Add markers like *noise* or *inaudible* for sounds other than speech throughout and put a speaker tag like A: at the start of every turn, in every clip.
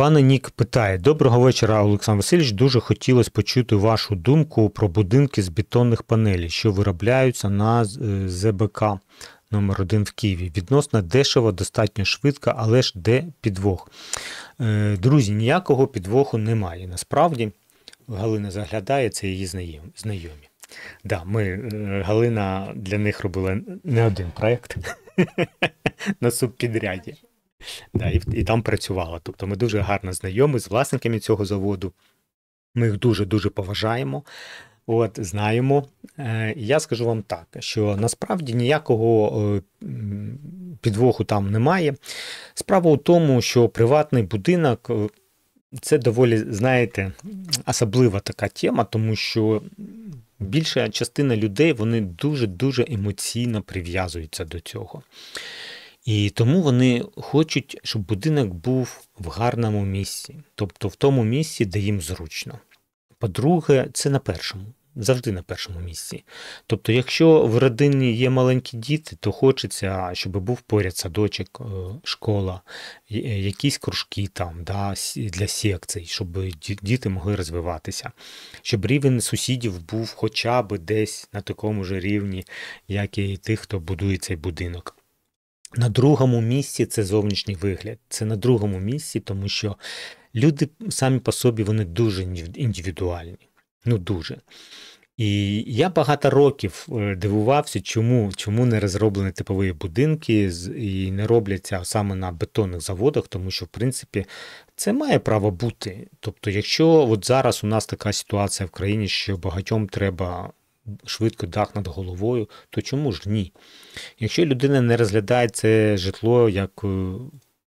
A: Пане Нік питає: Доброго вечора, Олександр Васильович. Дуже хотілося почути вашу думку про будинки з бетонних панелей, що виробляються на е, ЗБК номер 1 в Києві. Відносно дешево, достатньо швидко, але ж де підвох. Е, друзі, ніякого підвоху немає. Насправді Галина заглядає, це її знайомі. Да, ми, е, Галина для них робила не один проект *laughs* на субпідряді да, і і там працювала. Тобто ми дуже гарно знайомі з власниками цього заводу. Ми їх дуже-дуже поважаємо, от знаємо. Е, я скажу вам так, що насправді ніякого е, підвоху там немає. Справа у тому, що приватний будинок е, це доволі, знаєте, особлива така тема, тому що. Більша частина людей вони дуже-дуже емоційно прив'язуються до цього. І тому вони хочуть, щоб будинок був в гарному місці, тобто в тому місці, де їм зручно. По-друге, це на першому, завжди на першому місці. Тобто, якщо в родині є маленькі діти, то хочеться, щоб був поряд садочок, е, школа, е, якісь кружки там да, для секцій, щоб діти могли розвиватися, щоб рівень сусідів був хоча б десь на такому ж рівні, як і тих, хто будує цей будинок. На другому місці це зовнішній вигляд. Це на другому місці, тому що люди самі по собі вони дуже індивідуальні. Ну дуже. І я багато років е, дивувався, чому чому не розроблені типові будинки і не робляться саме на бетонних заводах, тому що в принципі це має право бути. Тобто, якщо от зараз у нас така ситуація в країні, що багатьом треба швидко дах над головою, то чому ж ні? Якщо людина не розглядає це житло як е,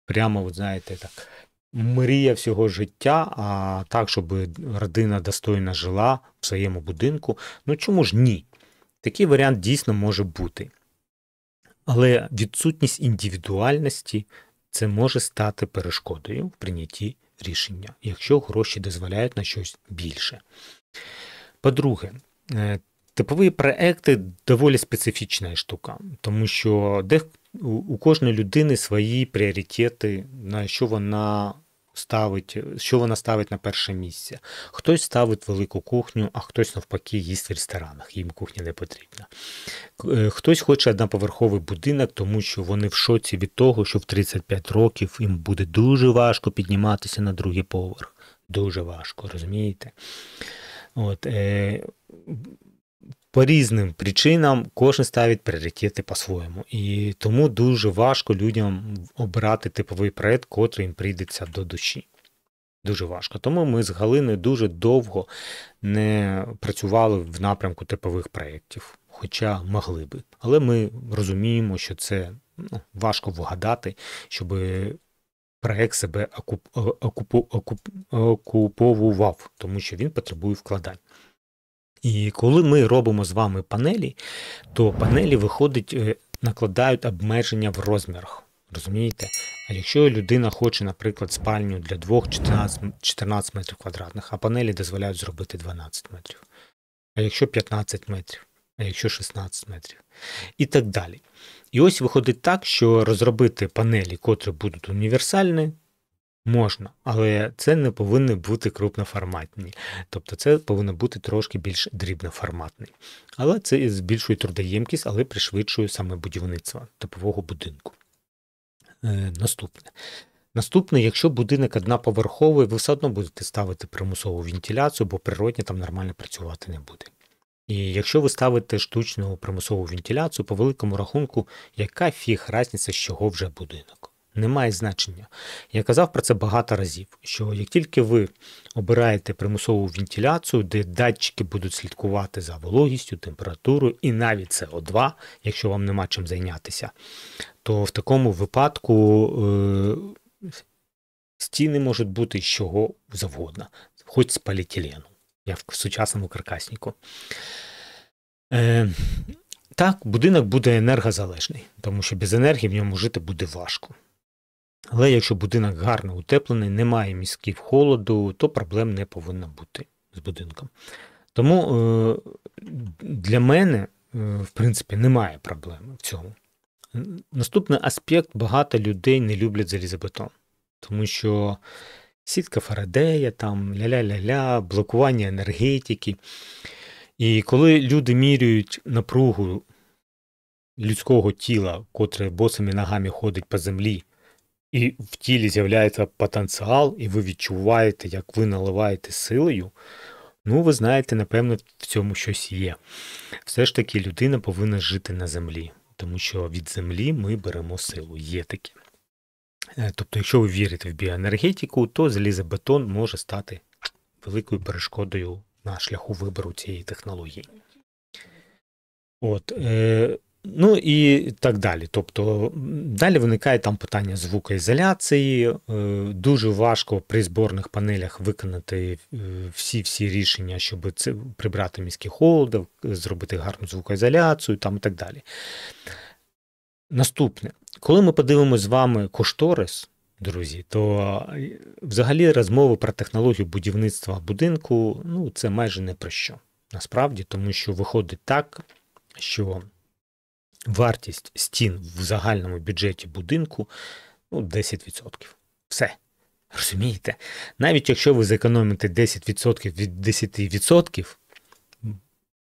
A: прямо, от знаєте, так, мрія всього життя, а так, щоб родина достойно жила в своєму будинку, ну чому ж ні? Такий варіант дійсно може бути. Але відсутність індивідуальності це може стати перешкодою в прийнятті рішення, якщо гроші дозволяють на щось більше. По-друге, е, Типові проекти доволі специфічна штука, тому що де у кожної людини свої пріоритети, на що вона ставить, що вона ставить на перше місце. Хтось ставить велику кухню, а хтось навпаки їсть в ресторанах, їм кухня не потрібна. Е, хтось хоче одноповерховий будинок, тому що вони в шоці від того, що в 35 років їм буде дуже важко підніматися на другий поверх. Дуже важко, розумієте? От, е, по різним причинам кожен ставить пріоритети по-своєму. І тому дуже важко людям обирати типовий проєкт, котрий їм прийдеться до душі. Дуже важко. Тому ми з Галиною дуже довго не працювали в напрямку типових проєктів, хоча могли би. Але ми розуміємо, що це ну, важко вгадати, щоб проєкт себе окуп... Е, окуп... Окуп... окуповував, тому що він потребує вкладань. І коли ми робимо з вами панелі, то панелі виходить, е, накладають обмеження в розмірах. Розумієте? А якщо людина хоче, наприклад, спальню для 2-14 14 метрів квадратних, а панелі дозволяють зробити 12 метрів, а якщо 15 метрів, а якщо 16 метрів, і так далі. І ось виходить так, що розробити панелі, котрі будуть універсальні, Можна, але це не повинно бути крупноформатні. Тобто це повинно бути трошки більш дрібноформатний. Але це збільшує трудоємкість, але пришвидшує саме будівництво типового будинку. Е, Наступне. Наступне, якщо будинок одноповерховий, ви все одно будете ставити примусову вентиляцію, бо природня там нормально працювати не буде. І якщо ви ставите штучну примусову вентиляцію, по великому рахунку, яка фіг разниця, з чого вже будинок? не має значення. Я казав про це багато разів: що як тільки ви обираєте примусову вентиляцію, де датчики будуть слідкувати за вологістю, температурою і навіть со 2 якщо вам нема чим зайнятися, то в такому випадку е- стіни можуть бути з чого завгодно, хоч з поліетилену. як в сучасному каркаснику. Е, Так, будинок буде енергозалежний, тому що без енергії в ньому жити буде важко. Але якщо будинок гарно утеплений, немає місків холоду, то проблем не повинно бути з будинком. Тому е, для мене, е, в принципі, немає проблем в цьому. Наступний аспект: багато людей не люблять залізобетон, тому що сітка Фарадея, там ля-ля-ля-ля, блокування енергетики. І коли люди міряють напругу людського тіла, котре босими ногами ходить по землі, і в тілі з'являється потенціал, і ви відчуваєте, як ви наливаєте силою, ну, ви знаєте, напевно, в цьому щось є. Все ж таки, людина повинна жити на землі, тому що від землі ми беремо силу, є таке. Тобто, якщо ви вірите в біоенергетику, то залізобетон може стати великою перешкодою на шляху вибору цієї технології. От, е, Ну і так далі. Тобто далі виникає там питання звукоізоляції. Е, дуже важко при зборних панелях виконати всі-всі е, рішення, щоб це прибрати міські холоди, е, зробити гарну звукоізоляцію там і так далі. Наступне, коли ми подивимося з вами кошторис, друзі, то взагалі розмови про технологію будівництва будинку ну це майже не про що. Насправді, тому що виходить так, що вартість стін в загальному бюджеті будинку ну, 10%. Все. Розумієте? Навіть якщо ви зекономите 10% від 10%,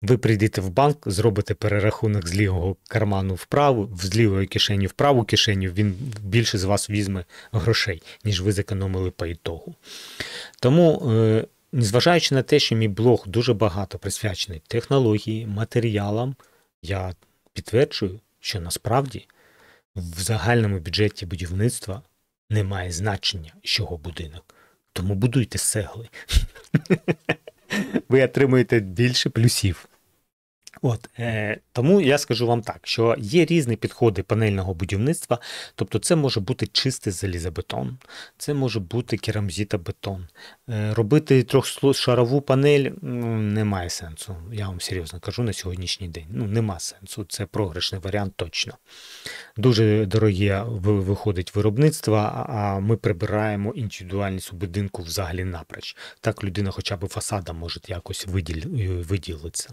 A: ви прийдете в банк, зробите перерахунок з лівого карману вправу, з лівої кишені в праву кишеню, він більше з вас візьме грошей, ніж ви зекономили по ітогу. Тому, е, незважаючи на те, що мій блог дуже багато присвячений технології, матеріалам, я підтверджую, що насправді в загальному бюджеті будівництва немає значення, з чого будинок. Тому будуйте сегли. *laughs* Ви отримуєте більше плюсів. От, е, тому я скажу вам так, що є різні підходи панельного будівництва, тобто це може бути чистий залізобетон, це може бути бетон. Е, робити трьохшарову панель немає сенсу. Я вам серйозно кажу на сьогоднішній день. Ну, Нема сенсу, це програшний варіант точно. Дуже дороге виходить виробництво, а ми прибираємо індивідуальність у будинку взагалі напроч. Так людина хоча б фасада може якось е, виділитися.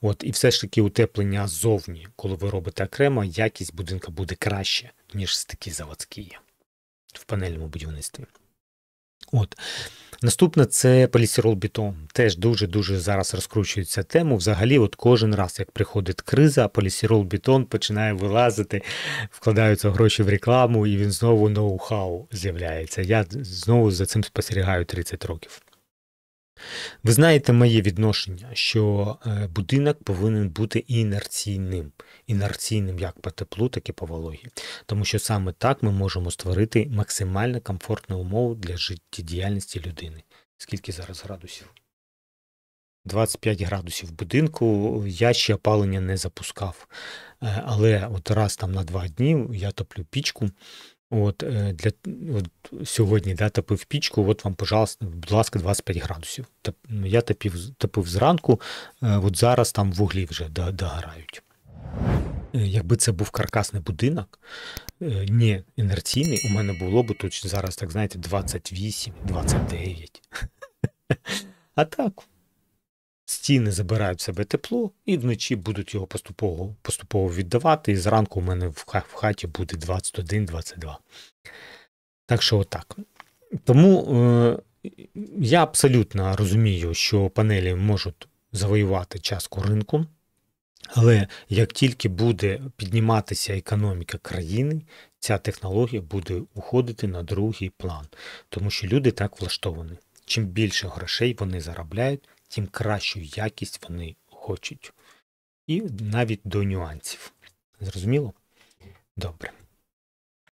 A: От, І все ж таки у тебе освітлення ззовні. Коли ви робите окремо, якість будинка буде краще, ніж такі заводські в панельному будівництві. От. Наступне це полісірол Теж дуже-дуже зараз розкручується тему. Взагалі, от кожен раз, як приходить криза, полісірол починає вилазити, вкладаються гроші в рекламу, і він знову ноу-хау з'являється. Я знову за цим спостерігаю 30 років. Ви знаєте моє відношення, що е, будинок повинен бути інерційним, інерційним як по теплу, так і по вологі. Тому що саме так ми можемо створити максимально комфортну умову для життєдіяльності людини. Скільки зараз градусів? 25 градусів будинку, я ще опалення не запускав. Е, але от раз там на два дні я топлю пічку. От е, для от сьогодні да, топив пічку, от вам, пожалуйста, будь ласка, 25 градусів. Тап, ну, я топив топив зранку, е, от зараз там вуглі вже дограють. Е, якби це був каркасний будинок, не інерційний, у мене було б тут зараз, так знаєте, 28-29. *laughs* А так. Стіни забирають в себе тепло, і вночі будуть його поступово поступово віддавати. І зранку у мене в хаті буде 21-22. Так що, отак. Тому е, я абсолютно розумію, що панелі можуть завоювати частку ринку, але як тільки буде підніматися економіка країни, ця технологія буде уходити на другий план, тому що люди так влаштовані. Чим більше грошей вони заробляють, тим кращу якість вони хочуть. І навіть до нюансів. Зрозуміло? Добре.